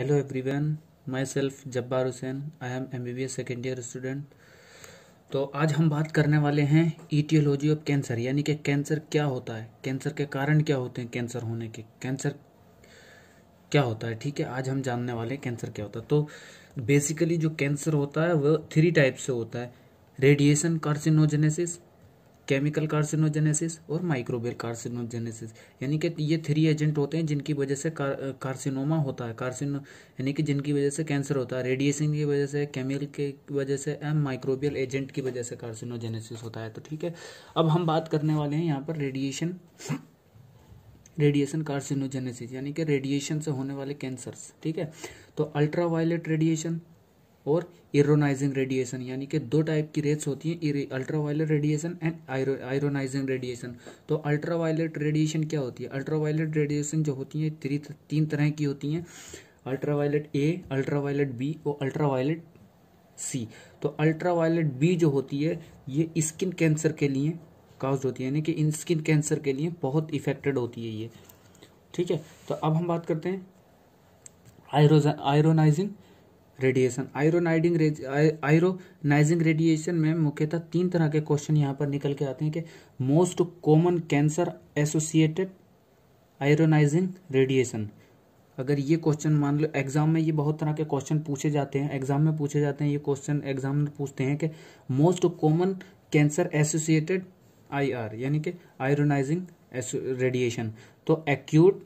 hello hello myself Jabbar Hussain I am M B B S second year student तो आज हम बात करने वाले हैं ईटियोलॉजी ऑफ कैंसर यानी कि कैंसर क्या होता है कैंसर के कारण क्या होते हैं कैंसर होने के कैंसर क्या होता है ठीक है आज हम जानने वाले हैं कैंसर क्या होता है तो बेसिकली जो कैंसर होता है वह थ्री टाइप से होता है रेडिएशन कार्सिनोजेनेसिस केमिकल कार्सिनोजेनेसिस और माइक्रोबियल कार्सिनोजेनेसिस यानी कि ये थ्री एजेंट होते हैं जिनकी वजह से कार, कार्सिनोमा होता है कार्सिनो यानी कि जिनकी वजह से कैंसर होता है रेडिएशन की वजह से केमिकल के वजह से एम माइक्रोबियल एजेंट की वजह से कार्सिनोजेनेसिस होता है तो ठीक है अब हम बात करने वाले हैं यहाँ पर रेडिएशन रेडिएशन कार्सिनोजेनेसिस यानी कि रेडिएशन से होने वाले कैंसर्स ठीक है तो अल्ट्रावायलेट रेडिएशन और इरोनाइजिंग रेडिएशन यानी कि दो टाइप की रेट्स होती हैं ultraviolet radiation and ionising radiation तो अल्ट्रावायलेट रेडिएशन क्या होती है अल्ट्रावायलेट रेडिएशन जो होती हैं थ्री तीन तरह की होती हैं अल्ट्रावायलेट ए अल्ट्रावायलेट बी और अल्ट्रावायलेट सी तो अल्ट्रावायलेट बी जो होती है ये स्किन कैंसर के लिए काज होती है यानी कि इन स्किन कैंसर के लिए बहुत इफेक्टेड होती है ये ठीक है तो अब हम बात करते हैं आयरोनाइजिंग रेडिएशन आयरोनाइडिंग आयरोनाइजिंग रेडिएशन में मुख्यतः तीन तरह के क्वेश्चन यहाँ पर निकल के आते हैं कि most common cancer associated ionising radiation अगर ये क्वेश्चन मान लो एग्जाम में ये बहुत तरह के क्वेश्चन पूछे जाते हैं एग्जाम में पूछे जाते हैं ये क्वेश्चन एग्जाम में पूछते हैं कि most common cancer associated I R यानी कि आयरोनाइजिंग रेडिएशन तो acute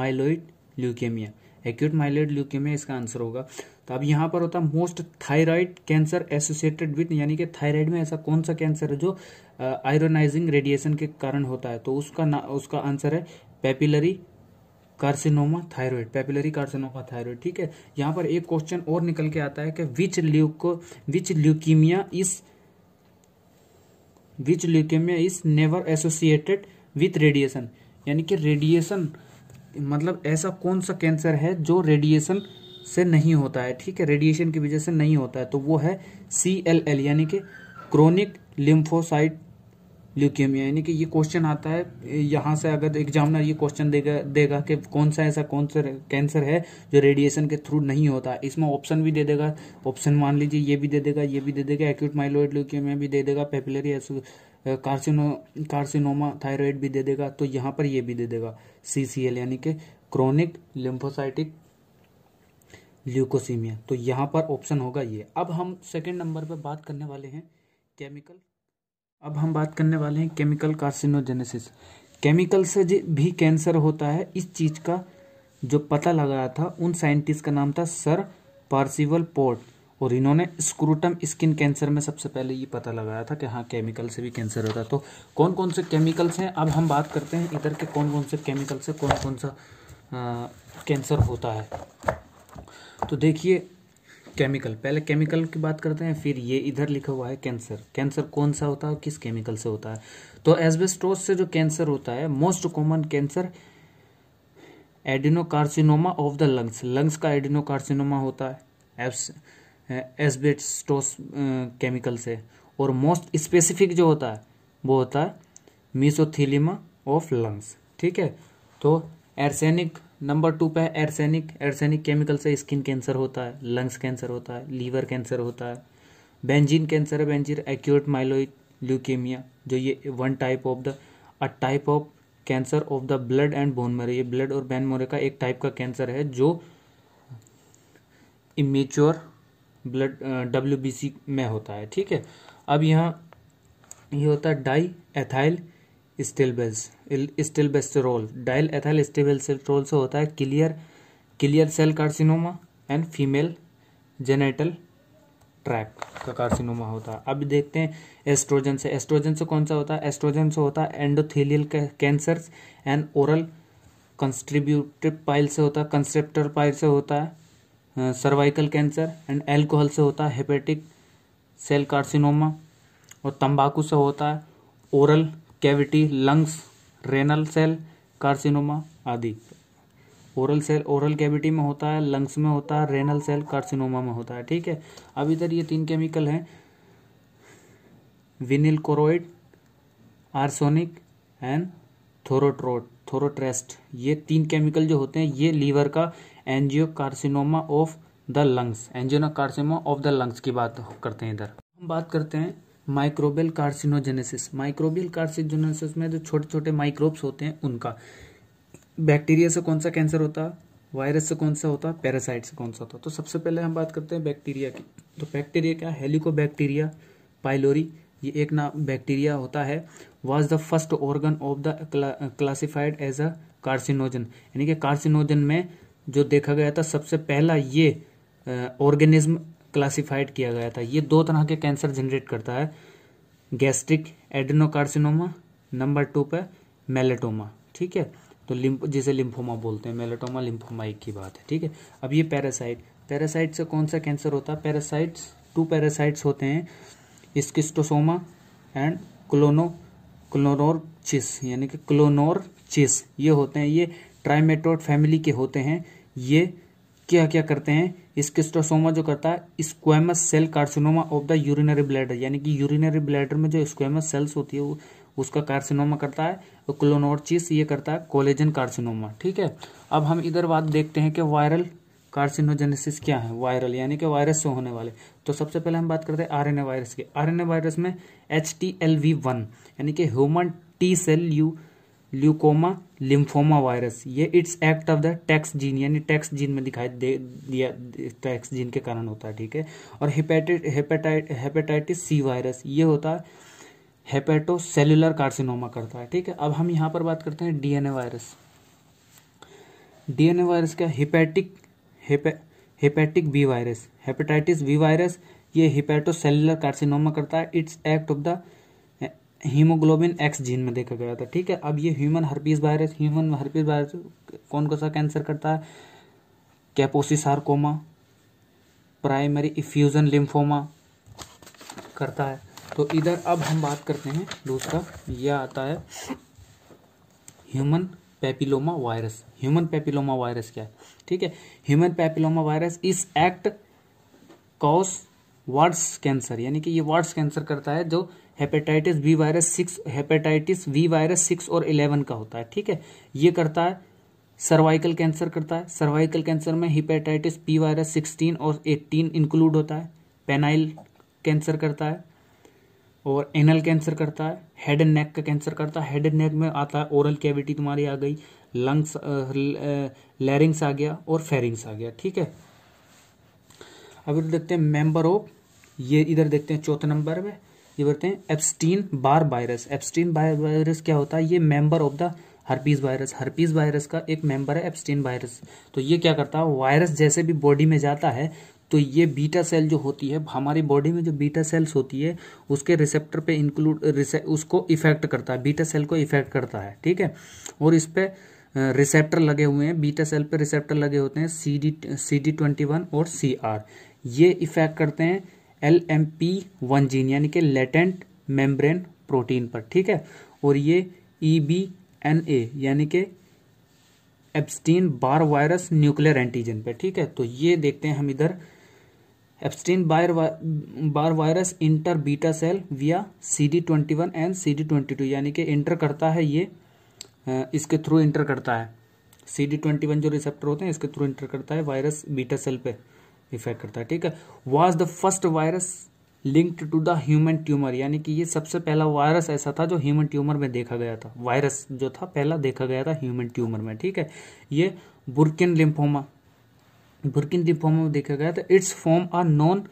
myeloid leukaemia acute myeloid leukaemia इसका आंसर होगा तो अब यहाँ पर होता है most thyroid cancer associated with यानी कि थायराइड में ऐसा कौन सा कैंसर है जो आयरोनाइजिंग रेडिएशन के कारण होता है तो उसका ना उसका आंसर है papillary carcinoma thyroid papillary carcinoma thyroid ठीक है यहाँ पर एक क्वेश्चन और निकल के आता है कि विच leuco which leukaemia is which leukaemia is never associated with radiation यानी कि रेडिएशन मतलब ऐसा कौन सा कैंसर है जो रेडिएशन से नहीं होता है ठीक है रेडिएशन की वजह से नहीं होता है तो वो है सी एल एल यानी कि क्रोनिक लिम्फोसाइट ल्यूकेमिया यानी कि ये क्वेश्चन आता है यहाँ से अगर एग्जामिनर ये क्वेश्चन देगा देगा कि कौन सा ऐसा कौन सा कैंसर है जो रेडिएशन के थ्रू नहीं होता इसमें ऑप्शन भी दे देगा ऑप्शन मान लीजिए ये भी दे देगा ये भी दे देगा एक्यूट माइलोइड ल्यूकेमिया भी दे देगा पेपिलरी कार्सिनो कार्सिनोमा थायरॉयड भी दे देगा तो यहाँ पर ये भी दे देगा सी सी एल यानी कि क्रोनिक लिम्फोसाइटिक ल्यूकोसीमिया तो यहाँ पर ऑप्शन होगा ये अब हम सेकेंड नंबर पर बात करने वाले हैं केमिकल अब हम बात करने वाले हैं केमिकल कार्सिनोजेनेसिस केमिकल से भी कैंसर होता है इस चीज़ का जो पता लगाया था उन साइंटिस्ट का नाम था सर पार्सिवल पोर्ट और इन्होंने स्क्रूटम स्किन कैंसर में सबसे पहले ये पता लगाया था कि हाँ केमिकल से भी कैंसर होता है तो कौन कौन से केमिकल्स हैं अब हम बात करते हैं इधर के कौन कौन से केमिकल से कौन कौन सा कैंसर होता है तो देखिए केमिकल पहले केमिकल की बात करते हैं फिर ये इधर लिखा हुआ है कैंसर कैंसर कौन सा होता है और किस केमिकल से होता है तो एसबेस्टोस से जो कैंसर होता है most common cancer adenocarcinoma of the lungs lungs का एडिनोकार्सिनोमा होता है एब्स एसबेस्टोस केमिकल से और मोस्ट स्पेसिफिक जो होता है वो होता है मिसोथिलीमा ऑफ लंग्स ठीक है तो एर्सेनिक नंबर टू पे है एर्सेनिक एर्सेनिक केमिकल से स्किन कैंसर होता है लंग्स कैंसर होता है लीवर कैंसर होता है बेंजीन कैंसर है बेंजीन एक्यूट माइलोइड ल्यूकेमिया जो ये one type of the a type of cancer of the blood and bone मेरे ये ब्लड और बैन मोरे का एक टाइप का कैंसर है जो इमेच्योर ब्लड डब्ल्यू में होता है ठीक है अब यहाँ ये होता है diethyl stilbes stilbestrol diethyl stilbestrol से होता है clear clear cell carcinoma and female genital tract का कार्सिनोमा होता है अब देखते हैं एस्ट्रोजन से एस्ट्रोजन से कौन सा होता है एस्ट्रोजन से होता है endothelial cancer and oral contraceptive pill से होता है कंस्ट्रप्टर पाइल से होता है सर्वाइकल कैंसर एंड एल्कोहल से होता है हेपेटिक सेल कार्सिनोमा और तंबाकू से होता है oral cavity lungs renal cell carcinoma आदि ओरल सेल ओरल कैविटी में होता है लंग्स में होता है रेनल सेल कार्सिनोमा में होता है ठीक है अब इधर ये तीन केमिकल हैं विनिल कोरोइड आर्सोनिक एंड थोरोट्रोट थोरोट्रेस्ट ये तीन केमिकल जो होते हैं ये लीवर का angio carcinoma of the lungs angio carcinoma of the lungs की बात करते हैं इधर हम बात करते हैं माइक्रोबियल कार्सिनोजेनेसिस माइक्रोबियल कार्सिनोजेनेसिस में जो छोटे छोटे माइक्रोब्स होते हैं उनका बैक्टीरिया से कौन सा कैंसर होता वायरस से कौन सा होता पैरासाइट से कौन सा होता तो सबसे पहले हम बात करते हैं बैक्टीरिया की तो बैक्टीरिया क्या बैक्टीरिया पाइलोरी ये एक ना बैक्टीरिया होता है was the first organ of the classified as a carcinogen यानी कि कार्सिनोजन में जो देखा गया था सबसे पहला ये ऑर्गेनिज्म क्लासिफाइड किया गया था ये दो तरह के कैंसर जनरेट करता है गैस्ट्रिक एडनोकार्सिनोमा नंबर टू पे मेलेटोमा ठीक है तो लिम्फ जिसे लिम्फोमा बोलते हैं मेलेटोमा लिम्फोमा एक की बात है ठीक है अब ये पैरासाइट पैरासाइट से कौन सा कैंसर होता है पैरासाइट्स टू पैरासाइट्स होते हैं स्किस्टोसोमा एंड क्लोनो क्लोनोरचिस यानी कि क्लोनोरचिस ये होते हैं ये ट्राइमेटोड फैमिली के होते हैं ये क्या क्या करते हैं स्किस्टोसोमा जो करता है squamous cell carcinoma of the urinary bladder यानी कि यूरिनरी ब्लैडर में जो स्क्वेमस सेल्स होती है उसका कार्सिनोमा करता है और क्लोनोरचिस ये करता है कोलेजन कार्सिनोमा ठीक है अब हम इधर बात देखते हैं कि वायरल कार्सिनोजेनेसिस क्या है वायरल यानी कि वायरस से होने वाले तो सबसे पहले हम बात करते हैं आरएनए वायरस के आरएनए वायरस में H T L V one यानी कि human T cell leukaemia lymphoma virus ये its act of the tax gene यानी टैक्स जीन में दिखाई दे दिया टैक्स जीन के कारण होता है ठीक है और हेपेटाइटिस सी वायरस ये होता है हेपेटोसेलुलर कार्सिनोमा करता है ठीक है अब हम यहाँ पर बात करते हैं डीएनए वायरस डीएनए वायरस क्या hepatic hepatic B virus hepatitis B virus ये हिपेटोसेलुलर कार्सिनोमा करता है its act of the haemoglobin X gene में देखा गया था ठीक है अब ये human herpes virus human herpes virus कौन कौन सा कैंसर करता है कैपोसी प्राइमरी इफ्यूजन लिम्फोमा करता है तो इधर अब हम बात करते हैं दूसरा यह आता है human papilloma virus human papilloma virus क्या है ठीक है human papilloma virus is act cause warts cancer यानी कि ये वर्ड्स कैंसर करता है जो hepatitis B virus six hepatitis B virus six और इलेवन का होता है ठीक है ये करता है सर्वाइकल कैंसर करता है सर्वाइकल कैंसर में हिपेटाइटिस पी वायरस सिक्सटीन और एट्टीन इंक्लूड होता है पेनाइल कैंसर करता है और एनल कैंसर करता है हेड एंड नेक का कैंसर करता है हेड एंड नेक में आता है ओरल कैविटी तुम्हारी आ गई लंग्स लैरिंग्स आ गया और फेरिंग्स आ गया ठीक है अब देखते हैं मेंबर ऑफ ये इधर देखते हैं चौथे नंबर में ये बोलते हैं Epstein Barr virus Epstein Barr virus क्या होता है ये member of the herpes virus herpes virus का एक मेंबर है एप्सटीन वायरस तो ये क्या करता है वायरस जैसे भी बॉडी में जाता है तो ये बीटा सेल जो होती है हमारी बॉडी में जो बीटा सेल्स होती है उसके रिसेप्टर पे इंक्लूड उसको इफेक्ट करता है बीटा सेल को इफेक्ट करता है ठीक है और इस पर रिसेप्टर लगे हुए हैं बीटा सेल पे रिसेप्टर लगे होते हैं C D C D twenty one और सी आर ये इफेक्ट करते हैं L M P one gene यानी कि लेटेंट मेम्ब्रेन प्रोटीन पर ठीक है और ये ई बी एन ए यानी कि Epstein Barr virus nuclear antigen पे ठीक है तो ये देखते हैं हम इधर Epstein Barr Barr virus enter beta cell via C D twenty one and C D twenty two यानी कि इंटर करता है ये इसके थ्रू इंटर करता है सी डी ट्वेंटी वन जो रिसेप्टर होते हैं इसके थ्रू इंटर करता है वायरस बीटा सेल पे इफेक्ट करता है ठीक है was the first virus linked to the human tumour यानी कि ये सबसे पहला वायरस ऐसा था जो ह्यूमन ट्यूमर में देखा गया था वायरस जो था पहला देखा गया था ह्यूमन ट्यूमर में ठीक है ये बुरकिन लिम्फोमा बुरकिन लिम्फोमा में देखा गया था its form are non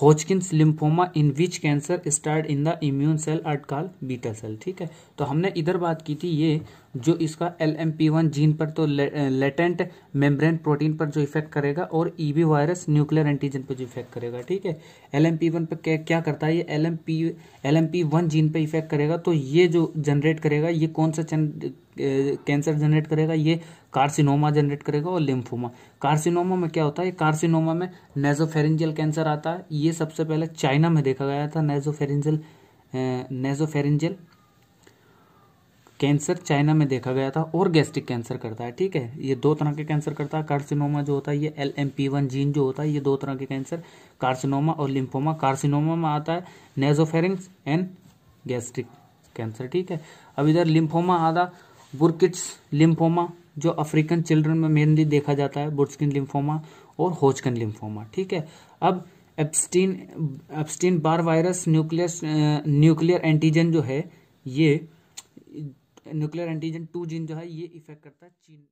Hodgkin's lymphoma in which cancer start in the immune cell are called beta cell ठीक है तो हमने इधर बात की थी ये जो इसका L M P one gene पर तो लेटेंट मेम्ब्रेन प्रोटीन पर जो इफेक्ट करेगा और E B virus nuclear antigen पर जो इफेक्ट करेगा ठीक है एल एम पी वन पर क्या, क्या करता है ये L M P L M P one gene पर इफेक्ट करेगा तो ये जो जनरेट करेगा ये कौन सा कैंसर जनरेट करेगा ये कार्सिनोमा जनरेट करेगा और लिम्फोमा कार्सिनोमा में क्या होता है कार्सिनोमा में नेजोफेरिंजियल कैंसर आता है ये सबसे पहले चाइना में देखा गया था नेजोफेरिंजियल नेजोफेरिंजियल कैंसर चाइना में देखा गया था और गैस्ट्रिक कैंसर करता है ठीक है ये दो तरह के कैंसर करता है कार्सिनोमा जो होता है ये L M P one gene जो होता है ये दो तरह के कैंसर कार्सिनोमा और लिम्फोमा कार्सिनोमा में आता है नेजोफेरिंग्स एंड गैस्ट्रिक कैंसर ठीक है अब इधर लिम्फोमा आता बुरकिट्स लिम्फोमा जो अफ्रीकन चिल्ड्रन में मेनली देखा जाता है बुर्स्किन लिम्फोमा और होचकन लिम्फोमा ठीक है अब Epstein Epstein Barr virus nuclear nuclear antigen जो है ये न्यूक्लियर एंटीजन टू जीन जो है ये इफेक्ट करता है चीन